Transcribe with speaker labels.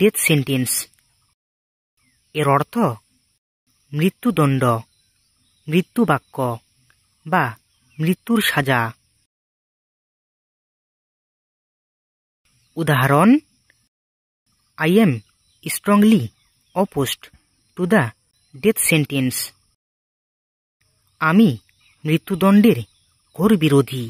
Speaker 1: death sentence এর অর্থ মৃত্যুদণ্ড মৃত্যু বাক্য বা মৃত্যুর সাজা উদাহরণ I am strongly opposed to the death sentence আমি মৃত্যুদণ্ডের ঘোর বিরোধী